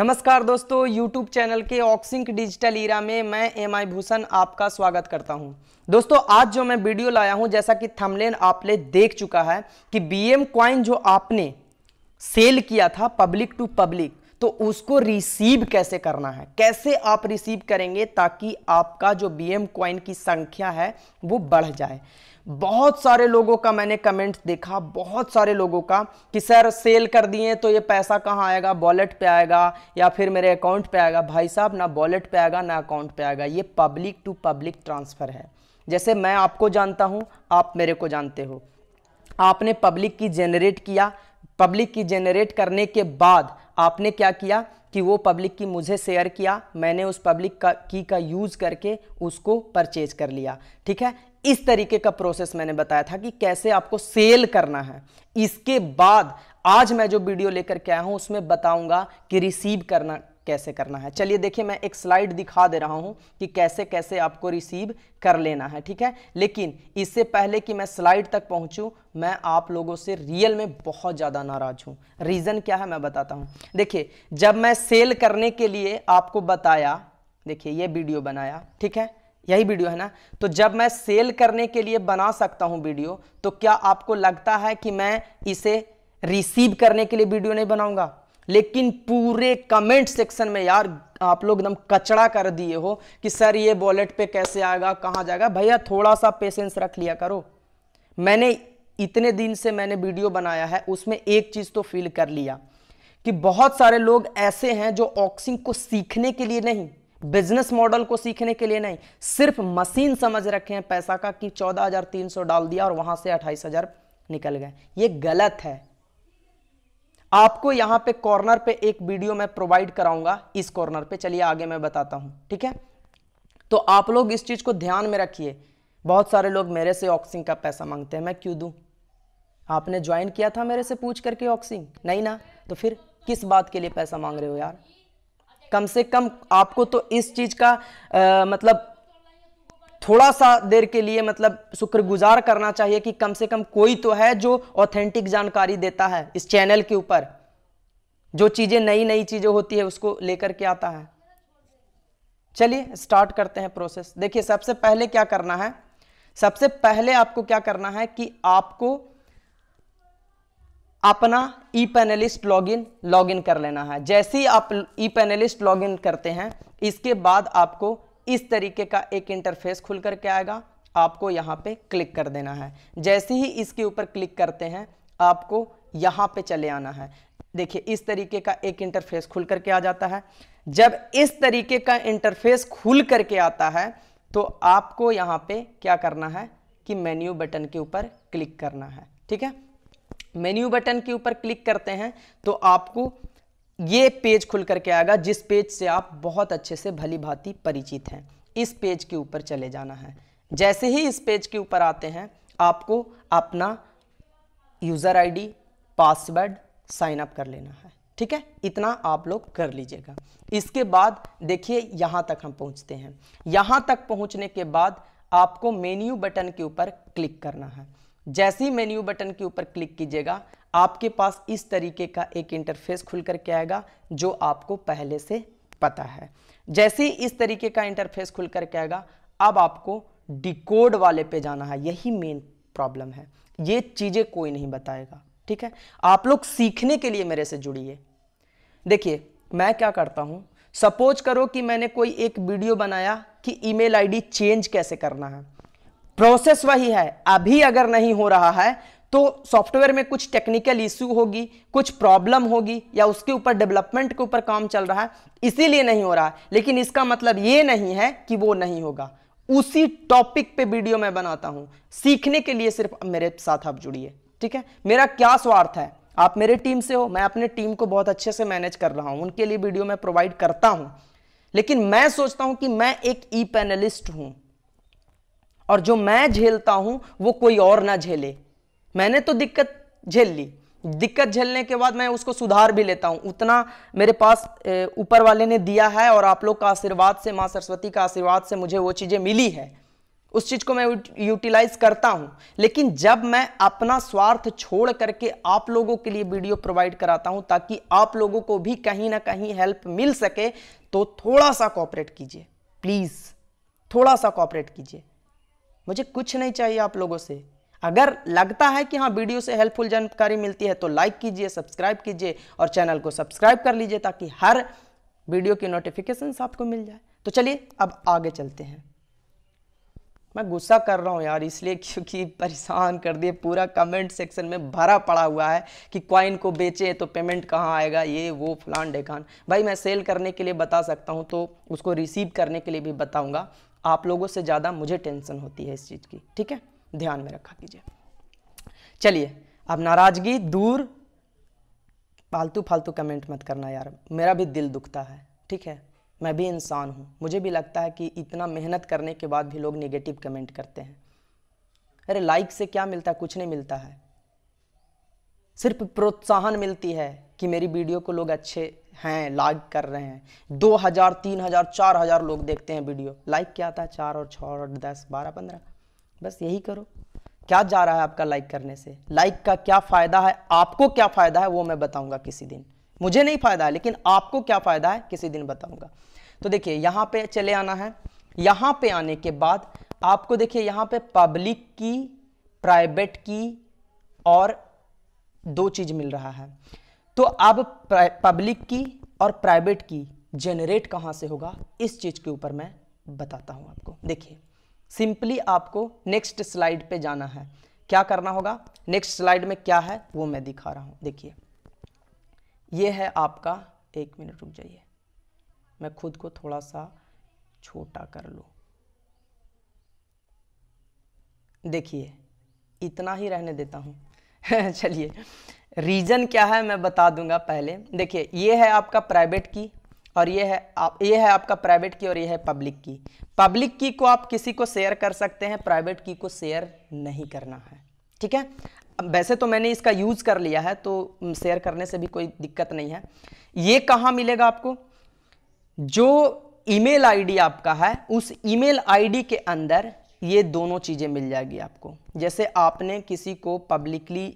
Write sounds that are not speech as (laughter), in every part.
नमस्कार दोस्तों YouTube channel के ऑक्सिंक डिजिटल ईरा में मैं एम आई भूषण आपका स्वागत करता हूं। दोस्तों आज जो मैं वीडियो लाया हूं जैसा कि थमलेन आपने देख चुका है कि बी एम क्वाइन जो आपने सेल किया था पब्लिक टू पब्लिक तो उसको रिसीव कैसे करना है कैसे आप रिसीव करेंगे ताकि आपका जो बी एम कॉइन की संख्या है वो बढ़ जाए बहुत सारे लोगों का मैंने कमेंट देखा बहुत सारे लोगों का कि सर सेल कर दिए तो ये पैसा कहाँ आएगा वॉलेट पे आएगा या फिर मेरे अकाउंट पे आएगा भाई साहब ना वॉलेट पे आएगा ना अकाउंट पे आएगा ये पब्लिक टू पब्लिक ट्रांसफ़र है जैसे मैं आपको जानता हूँ आप मेरे को जानते हो आपने पब्लिक की जेनरेट किया पब्लिक की जेनरेट करने के बाद आपने क्या किया कि वो पब्लिक की मुझे शेयर किया मैंने उस पब्लिक का की का यूज़ करके उसको परचेज कर लिया ठीक है इस तरीके का प्रोसेस मैंने बताया था कि कैसे आपको सेल करना है इसके बाद आज मैं जो वीडियो लेकर के आया हूँ उसमें बताऊंगा कि रिसीव करना कैसे करना है चलिए देखिए मैं एक स्लाइड दिखा दे रहा हूँ कि कैसे कैसे आपको रिसीव कर लेना है ठीक है लेकिन इससे पहले कि मैं स्लाइड तक पहुँचूँ मैं आप लोगों से रियल में बहुत ज़्यादा नाराज़ हूँ रीज़न क्या है मैं बताता हूँ देखिए जब मैं सेल करने के लिए आपको बताया देखिए ये वीडियो बनाया ठीक है यही वीडियो है ना तो जब मैं सेल करने के लिए बना सकता हूं वीडियो तो क्या आपको लगता है कि मैं इसे रिसीव करने के लिए वीडियो नहीं बनाऊंगा लेकिन पूरे कमेंट सेक्शन में यार आप लोग एकदम कचड़ा कर दिए हो कि सर ये वॉलेट पे कैसे आएगा कहाँ जाएगा भैया थोड़ा सा पेशेंस रख लिया करो मैंने इतने दिन से मैंने वीडियो बनाया है उसमें एक चीज़ तो फील कर लिया कि बहुत सारे लोग ऐसे हैं जो ऑक्सिंग को सीखने के लिए नहीं बिजनेस मॉडल को सीखने के लिए नहीं सिर्फ मशीन समझ रखे हैं पैसा का कि चौदह डाल दिया और वहां से अट्ठाईस निकल गए ये गलत है आपको यहां पे कॉर्नर पे एक वीडियो मैं प्रोवाइड कराऊंगा इस कॉर्नर पे चलिए आगे मैं बताता हूं ठीक है तो आप लोग इस चीज को ध्यान में रखिए बहुत सारे लोग मेरे से ऑक्सिंग का पैसा मांगते हैं मैं क्यों दू आपने ज्वाइन किया था मेरे से पूछ करके ऑक्सिंग नहीं ना तो फिर किस बात के लिए पैसा मांग रहे हो यार कम से कम आपको तो इस चीज का आ, मतलब थोड़ा सा देर के लिए मतलब शुक्रगुजार करना चाहिए कि कम से कम कोई तो है जो ऑथेंटिक जानकारी देता है इस चैनल के ऊपर जो चीज़ें नई नई चीज़ें होती है उसको लेकर के आता है चलिए स्टार्ट करते हैं प्रोसेस देखिए सबसे पहले क्या करना है सबसे पहले आपको क्या करना है कि आपको अपना ई पैनलिस्ट लॉगिन लॉगिन कर लेना है जैसे ही आप ई पैनलिस्ट लॉगिन करते हैं इसके बाद आपको इस तरीके का एक इंटरफेस खुल करके के आएगा आपको यहाँ पे क्लिक कर देना है जैसे ही इसके ऊपर क्लिक करते हैं आपको यहाँ पे चले आना है देखिए इस तरीके का एक इंटरफेस खुल करके आ जाता है जब इस तरीके का इंटरफेस खुल करके आता है तो आपको यहाँ पे क्या करना है कि मेन्यू बटन के ऊपर क्लिक करना है ठीक है मेन्यू बटन के ऊपर क्लिक करते हैं तो आपको ये पेज खुल करके आएगा जिस पेज से आप बहुत अच्छे से भली भांति परिचित हैं इस पेज के ऊपर चले जाना है जैसे ही इस पेज के ऊपर आते हैं आपको अपना user ID password sign up कर लेना है ठीक है इतना आप लोग कर लीजिएगा इसके बाद देखिए यहाँ तक हम पहुँचते हैं यहाँ तक पहुँचने के बाद आपको मेन्यू बटन के ऊपर क्लिक करना है जैसे ही मेन्यू बटन के ऊपर क्लिक कीजिएगा आपके पास इस तरीके का एक इंटरफेस खुल करके आएगा जो आपको पहले से पता है जैसे ही इस तरीके का इंटरफेस खुल करके आएगा अब आपको डिकोड वाले पे जाना है यही मेन प्रॉब्लम है ये चीज़ें कोई नहीं बताएगा ठीक है आप लोग सीखने के लिए मेरे से जुड़िए देखिए मैं क्या करता हूं सपोज करो कि मैंने कोई एक वीडियो बनाया कि ईमेल आईडी चेंज कैसे करना है प्रोसेस वही है अभी अगर नहीं हो रहा है तो सॉफ्टवेयर में कुछ टेक्निकल इश्यू होगी कुछ प्रॉब्लम होगी या उसके ऊपर डेवलपमेंट के ऊपर काम चल रहा है इसीलिए नहीं हो रहा है लेकिन इसका मतलब ये नहीं है कि वो नहीं होगा उसी टॉपिक पे वीडियो मैं बनाता हूं सीखने के लिए सिर्फ मेरे साथ आप जुड़िए ठीक है मेरा क्या स्वार्थ है आप मेरे टीम से हो मैं अपने टीम को बहुत अच्छे से मैनेज कर रहा हूं उनके लिए वीडियो मैं प्रोवाइड करता हूं लेकिन मैं सोचता हूं कि मैं एक ई पैनलिस्ट हूं और जो मैं झेलता हूं वो कोई और ना झेले मैंने तो दिक्कत झेल ली दिक्कत झेलने के बाद मैं उसको सुधार भी लेता हूँ उतना मेरे पास ऊपर वाले ने दिया है और आप लोग का आशीर्वाद से माँ सरस्वती का आशीर्वाद से मुझे वो चीज़ें मिली है उस चीज़ को मैं यूटिलाइज करता हूं लेकिन जब मैं अपना स्वार्थ छोड़ करके आप लोगों के लिए वीडियो प्रोवाइड कराता हूं ताकि आप लोगों को भी कहीं ना कहीं हेल्प मिल सके तो थोड़ा सा कॉपरेट कीजिए प्लीज़ थोड़ा सा कॉपरेट कीजिए मुझे कुछ नहीं चाहिए आप लोगों से अगर लगता है कि हाँ वीडियो से हेल्पफुल जानकारी मिलती है तो लाइक कीजिए सब्सक्राइब कीजिए और चैनल को सब्सक्राइब कर लीजिए ताकि हर वीडियो की नोटिफिकेशन आपको मिल जाए तो चलिए अब आगे चलते हैं मैं गुस्सा कर रहा हूँ यार इसलिए क्योंकि परेशान कर दिए पूरा कमेंट सेक्शन में भरा पड़ा हुआ है कि कॉइन को बेचे तो पेमेंट कहाँ आएगा ये वो फलान डेखान भाई मैं सेल करने के लिए बता सकता हूँ तो उसको रिसीव करने के लिए भी बताऊँगा आप लोगों से ज़्यादा मुझे टेंशन होती है इस चीज़ की ठीक है ध्यान में रखा कीजिए चलिए अब नाराज़गी दूर फालतू फालतू कमेंट मत करना यार मेरा भी दिल दुखता है ठीक है मैं भी इंसान हूँ मुझे भी लगता है कि इतना मेहनत करने के बाद भी लोग नेगेटिव कमेंट करते हैं अरे लाइक से क्या मिलता है कुछ नहीं मिलता है सिर्फ प्रोत्साहन मिलती है कि मेरी वीडियो को लोग अच्छे हैं लाइक कर रहे हैं दो हज़ार तीन हज़ार चार हज़ार लोग देखते हैं वीडियो लाइक क्या था चार और छः और दस बारह पंद्रह बस यही करो क्या जा रहा है आपका लाइक करने से लाइक का क्या फ़ायदा है आपको क्या फ़ायदा है वो मैं बताऊंगा किसी दिन मुझे नहीं फ़ायदा है लेकिन आपको क्या फ़ायदा है किसी दिन बताऊंगा तो देखिए यहाँ पे चले आना है यहाँ पे आने के बाद आपको देखिए यहाँ पे पब्लिक की प्राइवेट की और दो चीज़ मिल रहा है तो अब पब्लिक की और प्राइवेट की जनरेट कहां से होगा इस चीज़ के ऊपर मैं बताता हूं आपको देखिए सिंपली आपको नेक्स्ट स्लाइड पे जाना है क्या करना होगा नेक्स्ट स्लाइड में क्या है वो मैं दिखा रहा हूं देखिए ये है आपका एक मिनट रुक जाइए मैं खुद को थोड़ा सा छोटा कर लू देखिए इतना ही रहने देता हूं (laughs) चलिए रीज़न क्या है मैं बता दूंगा पहले देखिए ये है आपका प्राइवेट की और ये है आप ये है आपका प्राइवेट की और ये है पब्लिक की पब्लिक की को आप किसी को शेयर कर सकते हैं प्राइवेट की को शेयर नहीं करना है ठीक है वैसे तो मैंने इसका यूज़ कर लिया है तो शेयर करने से भी कोई दिक्कत नहीं है ये कहाँ मिलेगा आपको जो ईमेल आईडी आपका है उस ईमेल आईडी के अंदर ये दोनों चीज़ें मिल जाएगी आपको जैसे आपने किसी को पब्लिकली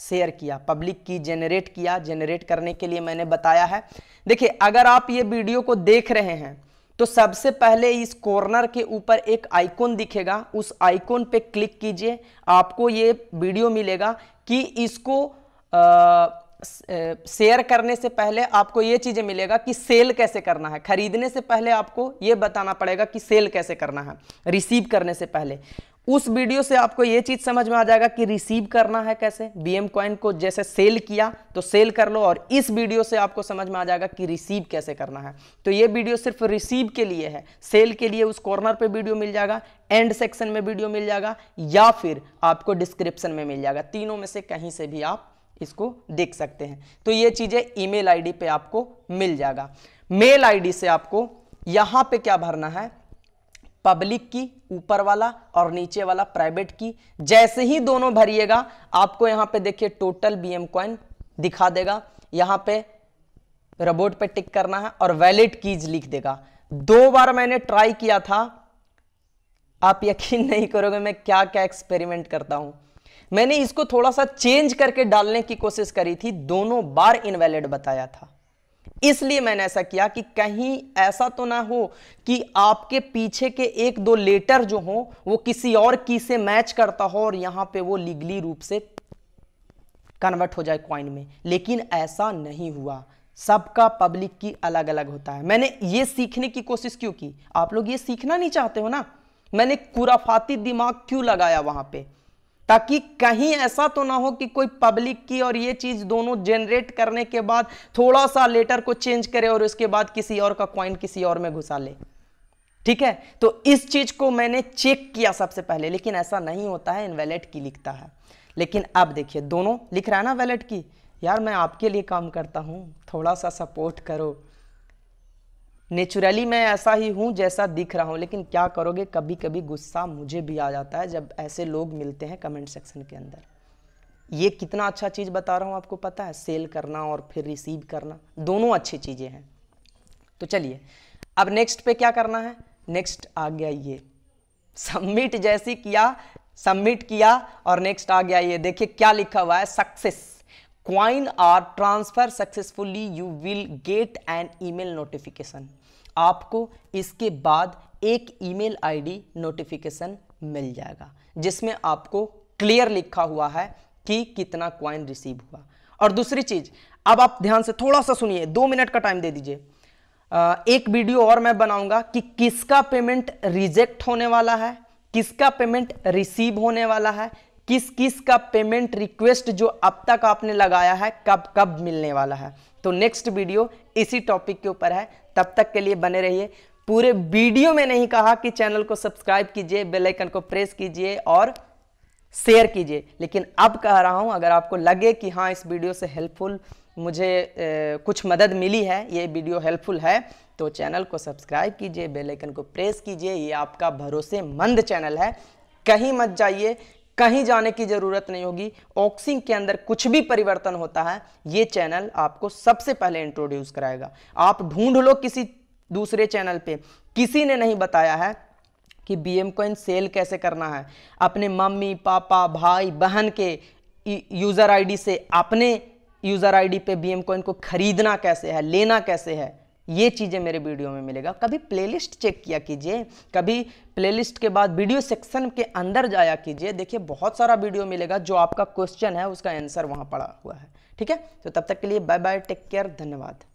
शेयर किया पब्लिक की जेनरेट किया जेनरेट करने के लिए मैंने बताया है देखिए अगर आप ये वीडियो को देख रहे हैं तो सबसे पहले इस कॉर्नर के ऊपर एक आइकॉन दिखेगा उस आइकॉन पे क्लिक कीजिए आपको ये वीडियो मिलेगा कि इसको शेयर करने से पहले आपको ये चीज़ें मिलेगा कि सेल कैसे करना है खरीदने से पहले आपको ये बताना पड़ेगा कि सेल कैसे करना है रिसीव करने से पहले उस वीडियो से आपको यह चीज समझ में आ जाएगा कि रिसीव करना है कैसे बीएम कॉइन को जैसे सेल किया तो सेल कर लो और इस वीडियो से आपको समझ में आ जाएगा कि रिसीव कैसे करना है तो यह वीडियो सिर्फ रिसीव के लिए है सेल के लिए उस कॉर्नर पे वीडियो मिल जाएगा एंड सेक्शन में वीडियो मिल जाएगा या फिर आपको डिस्क्रिप्शन में मिल जाएगा तीनों में से कहीं से भी आप इसको देख सकते हैं तो ये चीजें आई डी पे आपको मिल जाएगा मेल डी से आपको यहां पर क्या भरना है पब्लिक की ऊपर वाला और नीचे वाला प्राइवेट की जैसे ही दोनों भरिएगा आपको यहां पे देखिए टोटल बीएम कॉइन दिखा देगा यहां पे रोबोट पे टिक करना है और वैलिड कीज लिख देगा दो बार मैंने ट्राई किया था आप यकीन नहीं करोगे मैं क्या क्या एक्सपेरिमेंट करता हूं मैंने इसको थोड़ा सा चेंज करके डालने की कोशिश करी थी दोनों बार इनवैलिड बताया था इसलिए मैंने ऐसा किया कि कहीं ऐसा तो ना हो कि आपके पीछे के एक दो लेटर जो हो वो किसी और की से मैच करता हो और यहां पे वो लीगली रूप से कन्वर्ट हो जाए क्वाइन में लेकिन ऐसा नहीं हुआ सबका पब्लिक की अलग अलग होता है मैंने ये सीखने की कोशिश क्यों की आप लोग ये सीखना नहीं चाहते हो ना मैंने कुराफाती दिमाग क्यों लगाया वहां पर ताकि कहीं ऐसा तो ना हो कि कोई पब्लिक की और ये चीज दोनों जनरेट करने के बाद थोड़ा सा लेटर को चेंज करे और उसके बाद किसी और का क्वाइन किसी और में घुसा ले ठीक है तो इस चीज को मैंने चेक किया सबसे पहले लेकिन ऐसा नहीं होता है वैलेट की लिखता है लेकिन अब देखिए दोनों लिख रहा है ना वैलेट की यार मैं आपके लिए काम करता हूँ थोड़ा सा सपोर्ट करो नेचुरली मैं ऐसा ही हूँ जैसा दिख रहा हूँ लेकिन क्या करोगे कभी कभी गुस्सा मुझे भी आ जाता है जब ऐसे लोग मिलते हैं कमेंट सेक्शन के अंदर ये कितना अच्छा चीज़ बता रहा हूँ आपको पता है सेल करना और फिर रिसीव करना दोनों अच्छी चीज़ें हैं तो चलिए अब नेक्स्ट पे क्या करना है नेक्स्ट आ गया ये सबमिट जैसी किया सबमिट किया और नेक्स्ट आ गया ये देखिए क्या लिखा हुआ है success coin are transfer successfully you will get an email notification आपको इसके बाद एक ईमेल आईडी नोटिफिकेशन मिल जाएगा जिसमें आपको क्लियर लिखा हुआ है कि कितना क्वाइन रिसीव हुआ और दूसरी चीज अब आप ध्यान से थोड़ा सा सुनिए दो मिनट का टाइम दे दीजिए एक वीडियो और मैं बनाऊंगा कि किसका पेमेंट रिजेक्ट होने वाला है किसका पेमेंट रिसीव होने वाला है किस किस का पेमेंट रिक्वेस्ट जो अब तक आपने लगाया है कब कब मिलने वाला है तो नेक्स्ट वीडियो इसी टॉपिक के ऊपर है तब तक के लिए बने रहिए पूरे वीडियो में नहीं कहा कि चैनल को सब्सक्राइब कीजिए बेल आइकन को प्रेस कीजिए और शेयर कीजिए लेकिन अब कह रहा हूं अगर आपको लगे कि हाँ इस वीडियो से हेल्पफुल मुझे ए, कुछ मदद मिली है ये वीडियो हेल्पफुल है तो चैनल को सब्सक्राइब कीजिए बेल आइकन को प्रेस कीजिए ये आपका भरोसेमंद चैनल है कहीं मत जाइए कहीं जाने की जरूरत नहीं होगी ऑक्सिंग के अंदर कुछ भी परिवर्तन होता है ये चैनल आपको सबसे पहले इंट्रोड्यूस कराएगा आप ढूंढ लो किसी दूसरे चैनल पे किसी ने नहीं बताया है कि बी एम कॉइन सेल कैसे करना है अपने मम्मी पापा भाई बहन के यूज़र आईडी से अपने यूज़र आईडी पे बी एम कॉइन को खरीदना कैसे है लेना कैसे है ये चीज़ें मेरे वीडियो में मिलेगा कभी प्लेलिस्ट चेक किया कीजिए कभी प्लेलिस्ट के बाद वीडियो सेक्शन के अंदर जाया कीजिए देखिए बहुत सारा वीडियो मिलेगा जो आपका क्वेश्चन है उसका आंसर वहाँ पड़ा हुआ है ठीक है तो तब तक के लिए बाय बाय टेक केयर धन्यवाद